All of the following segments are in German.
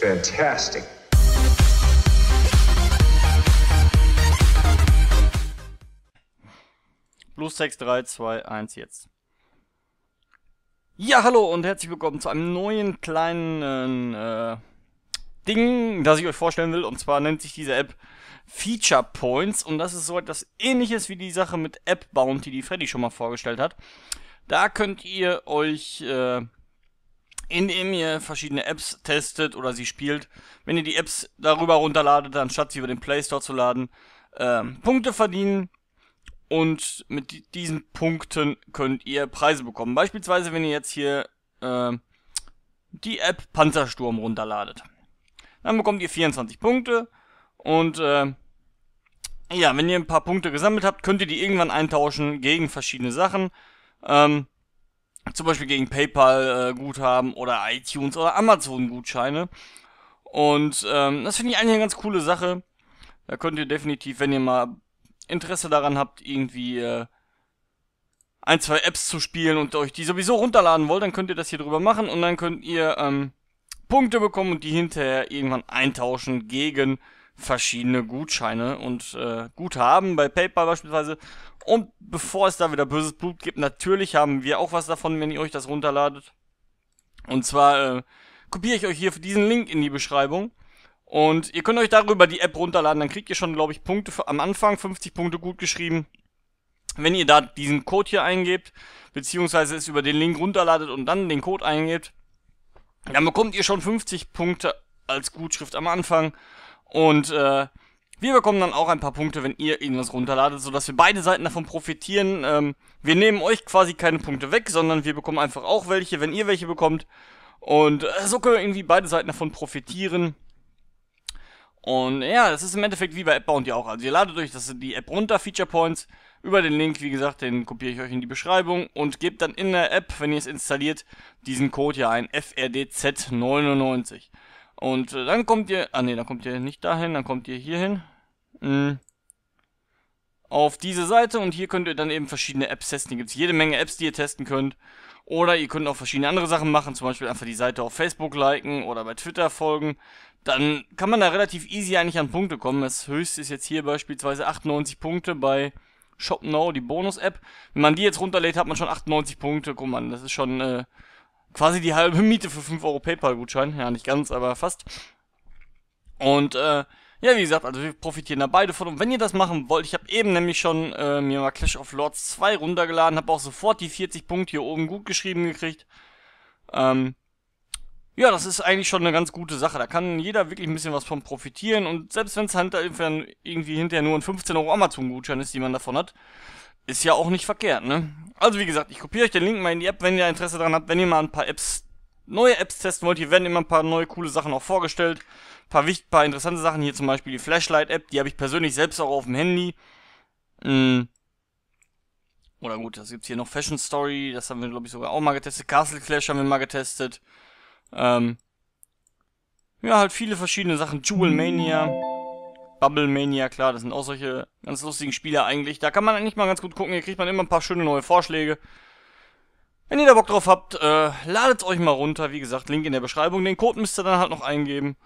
Fantastic. Blue 6, 3, 2, 1 jetzt. Ja, hallo und herzlich willkommen zu einem neuen kleinen äh, Ding, das ich euch vorstellen will. Und zwar nennt sich diese App Feature Points. Und das ist so etwas ähnliches wie die Sache mit App Bounty, die Freddy schon mal vorgestellt hat. Da könnt ihr euch äh, indem ihr verschiedene Apps testet oder sie spielt. Wenn ihr die Apps darüber runterladet, anstatt sie über den Play Store zu laden, ähm, Punkte verdienen. Und mit diesen Punkten könnt ihr Preise bekommen. Beispielsweise, wenn ihr jetzt hier äh, die App Panzersturm runterladet. Dann bekommt ihr 24 Punkte. Und äh, ja, wenn ihr ein paar Punkte gesammelt habt, könnt ihr die irgendwann eintauschen gegen verschiedene Sachen. Ähm, zum Beispiel gegen PayPal-Guthaben äh, oder iTunes oder Amazon-Gutscheine. Und ähm, das finde ich eigentlich eine ganz coole Sache. Da könnt ihr definitiv, wenn ihr mal Interesse daran habt, irgendwie äh, ein, zwei Apps zu spielen und euch die sowieso runterladen wollt, dann könnt ihr das hier drüber machen und dann könnt ihr ähm, Punkte bekommen und die hinterher irgendwann eintauschen gegen verschiedene Gutscheine und äh, Guthaben bei PayPal beispielsweise. Und bevor es da wieder böses Blut gibt, natürlich haben wir auch was davon, wenn ihr euch das runterladet. Und zwar äh, kopiere ich euch hier für diesen Link in die Beschreibung. Und ihr könnt euch darüber die App runterladen, dann kriegt ihr schon, glaube ich, Punkte für, am Anfang, 50 Punkte gut geschrieben. Wenn ihr da diesen Code hier eingebt, beziehungsweise es über den Link runterladet und dann den Code eingebt, dann bekommt ihr schon 50 Punkte als Gutschrift am Anfang und äh, wir bekommen dann auch ein paar Punkte, wenn ihr irgendwas runterladet, sodass wir beide Seiten davon profitieren. Ähm, wir nehmen euch quasi keine Punkte weg, sondern wir bekommen einfach auch welche, wenn ihr welche bekommt. Und äh, so können wir irgendwie beide Seiten davon profitieren. Und ja, das ist im Endeffekt wie bei AppBounty auch. Also ihr ladet euch das, die App runter, Feature Points, über den Link, wie gesagt, den kopiere ich euch in die Beschreibung und gebt dann in der App, wenn ihr es installiert, diesen Code hier ein, FRDZ99. Und äh, dann kommt ihr, ah ne, dann kommt ihr nicht dahin, dann kommt ihr hierhin. Mhm. Auf diese Seite und hier könnt ihr dann eben verschiedene Apps testen. Hier gibt es jede Menge Apps, die ihr testen könnt. Oder ihr könnt auch verschiedene andere Sachen machen, zum Beispiel einfach die Seite auf Facebook liken oder bei Twitter folgen. Dann kann man da relativ easy eigentlich an Punkte kommen. Das höchste ist jetzt hier beispielsweise 98 Punkte bei ShopNow, die Bonus-App. Wenn man die jetzt runterlädt, hat man schon 98 Punkte. Guck mal, das ist schon äh, quasi die halbe Miete für 5 Euro PayPal-Gutschein. Ja, nicht ganz, aber fast. Und äh, ja, wie gesagt, also wir profitieren da beide von. Und wenn ihr das machen wollt, ich habe eben nämlich schon äh, mir mal Clash of Lords 2 runtergeladen, habe auch sofort die 40 Punkte hier oben gut geschrieben gekriegt. Ähm, ja, das ist eigentlich schon eine ganz gute Sache. Da kann jeder wirklich ein bisschen was von profitieren. Und selbst wenn es halt irgendwie hinterher nur ein 15 Euro Amazon-Gutschein ist, die man davon hat, ist ja auch nicht verkehrt, ne? Also wie gesagt, ich kopiere euch den Link mal in die App, wenn ihr Interesse daran habt, wenn ihr mal ein paar Apps, neue Apps testen wollt. Hier werden immer ein paar neue coole Sachen auch vorgestellt. Ein paar, wichtig, paar interessante Sachen, hier zum Beispiel die Flashlight-App, die habe ich persönlich selbst auch auf dem Handy. Mhm. Oder gut, das gibt's hier noch Fashion Story, das haben wir glaube ich sogar auch mal getestet. Castle Clash haben wir mal getestet. Ähm, ja, halt viele verschiedene Sachen. Jewel Mania. Bubble Mania, klar, das sind auch solche ganz lustigen Spiele eigentlich. Da kann man eigentlich mal ganz gut gucken, hier kriegt man immer ein paar schöne neue Vorschläge. Wenn ihr da Bock drauf habt, äh, ladet euch mal runter. Wie gesagt, Link in der Beschreibung. Den Code müsst ihr dann halt noch eingeben.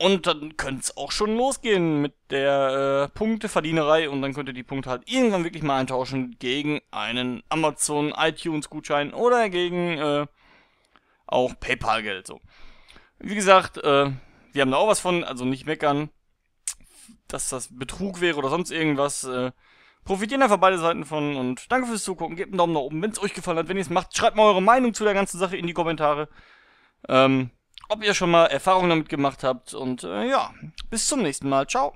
Und dann könnt's auch schon losgehen mit der äh, Punkteverdienerei. Und dann könnt ihr die Punkte halt irgendwann wirklich mal eintauschen gegen einen Amazon iTunes Gutschein oder gegen äh, auch PayPal Geld. So. Wie gesagt, äh, wir haben da auch was von, also nicht meckern dass das Betrug wäre oder sonst irgendwas. Äh, profitieren einfach beide Seiten von und danke fürs Zugucken. Gebt einen Daumen nach oben, wenn es euch gefallen hat. Wenn ihr es macht, schreibt mal eure Meinung zu der ganzen Sache in die Kommentare. Ähm, ob ihr schon mal Erfahrungen damit gemacht habt und äh, ja, bis zum nächsten Mal. Ciao.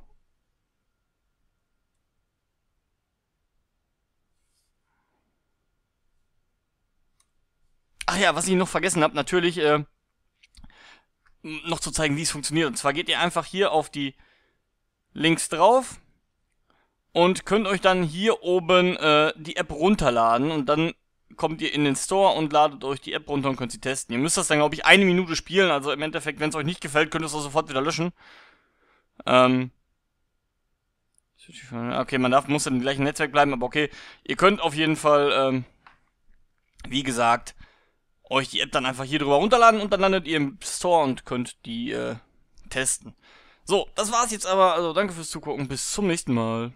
Ach ja, was ich noch vergessen habe, natürlich äh, noch zu zeigen, wie es funktioniert. Und zwar geht ihr einfach hier auf die links drauf und könnt euch dann hier oben äh, die App runterladen und dann kommt ihr in den Store und ladet euch die App runter und könnt sie testen. Ihr müsst das dann, glaube ich, eine Minute spielen. Also im Endeffekt, wenn es euch nicht gefällt, könnt ihr es auch sofort wieder löschen. Ähm okay, man darf, muss im gleichen Netzwerk bleiben, aber okay. Ihr könnt auf jeden Fall, ähm, wie gesagt, euch die App dann einfach hier drüber runterladen und dann landet ihr im Store und könnt die äh, testen. So, das war's jetzt aber. Also danke fürs Zugucken. Bis zum nächsten Mal.